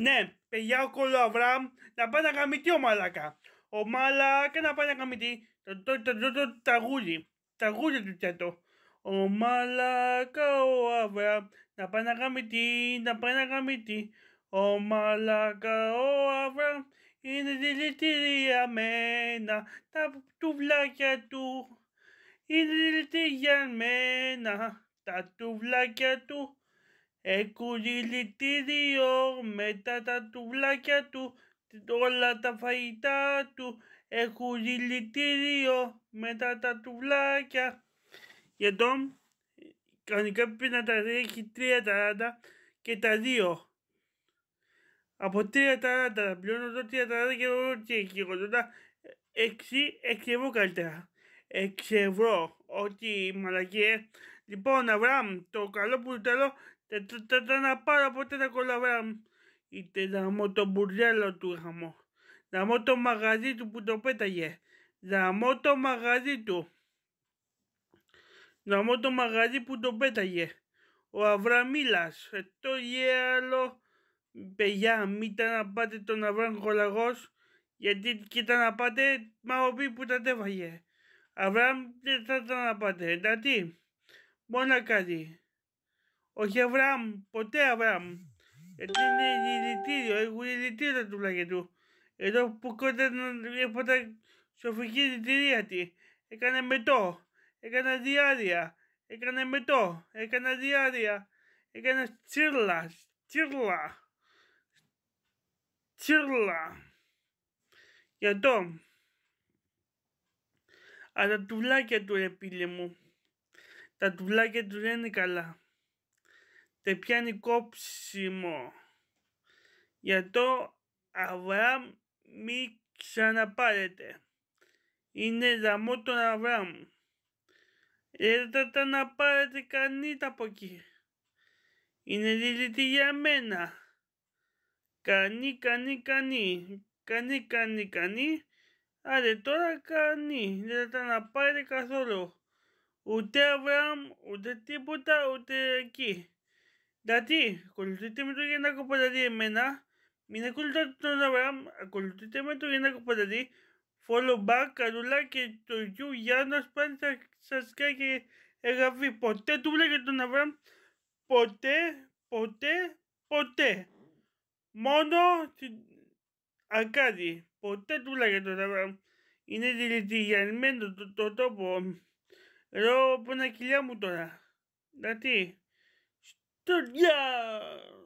Ναι, παιδιά ο Άβραμ, να πάει να γαμηθεί ο Μαλάκα. Ο Μαλάκα να πάει να γαμηθεί. Το, το, το, το, το τραγούδι. του τσέτο. Ο Μαλάκα ο Αβραμ να πάει να γαμηθεί, να πάει να Ο Μαλάκα ο Αβραμ είναι μένα τα τουβλάκια του. Είναι μένα τα τουβλάκια του. Εκουριλητήριο μετά τα τουβλάκια του, όλα τα φαγητά του. Εκουριλητήριο μετά τα τουβλάκια. Για τον κανονικά πρέπει να τα έχει και τα δύο Από τρία τα πληρώνω εδώ ταράντα και εδώ τι έχει κοντά. έξι, έξι ευρώ καλύτερα. 6 ευρώ. Ό,τι μαλακίε. Λοιπόν, Αβραάμ το καλό που θέλω τα να πάρω ποτέ τα κολαβέρα Είτε μω το μπουρδέλο του Να μω το μαγαζί του που το πέταγε. μω το μαγαζί του. μω το μαγαζί που το πέταγε. Ο Αβραμίλας. Ε, το γέλο. Παιδιά, μην τα να πάτε τον Αβραμ Κολαγός. Γιατί κοίτα να πάτε, μα ο πει που τα τέφαγε. Αβραμ δεν θα τα να πάτε, εντάξει. Μόνο κάτι. Όχι Αβραάμ, ποτέ Αβραάμ. Γιατί είναι δηλητήριο, έχουν δηλητήριο του πλάγια του. Εδώ που κόντρα έπατα σοφική δηλητηρία τη. Έκανε μετό, έκανε διάρρεια έκανε μετό, έκανε διάρρεια έκανε τσίρλα, τσίρλα, τσίρλα. Για το. Αλλά τουλάκια του ρε πίλε μου. Τα τουλάκια του δεν είναι καλά τε πιάνει κόψιμο. Για το Αβραάμ μη ξαναπάρετε. Είναι δαμό τον Αβραάμ. Δεν τα να πάρετε κανείς από εκεί. Είναι δηλητή για μένα. Κανεί, κανεί, κανεί. Κανεί, κανεί, κανεί. Άρε τώρα κανεί. Δεν τα να πάρετε καθόλου. Ούτε Αβραάμ, ούτε τίποτα, ούτε εκεί τι, ακολουθείτε με το Γιάννακο Πατατή εμένα. Μην ακολουθείτε τον Αβραάμ, ακολουθείτε με το Γιάννακο Πατατή. Follow back, καλούλα και το YouTube Γιάννας πάλι θα σας κάνει εγγραφή. Ποτέ του για τον Αβραάμ. Ποτέ, ποτέ, ποτέ. Μόνο την Αρκάδη. Ποτέ του για τον Αβραάμ. Είναι δηλητηριανμένο το, το, τόπο. Ρω από ένα κοιλιά μου τώρα. τι yeah.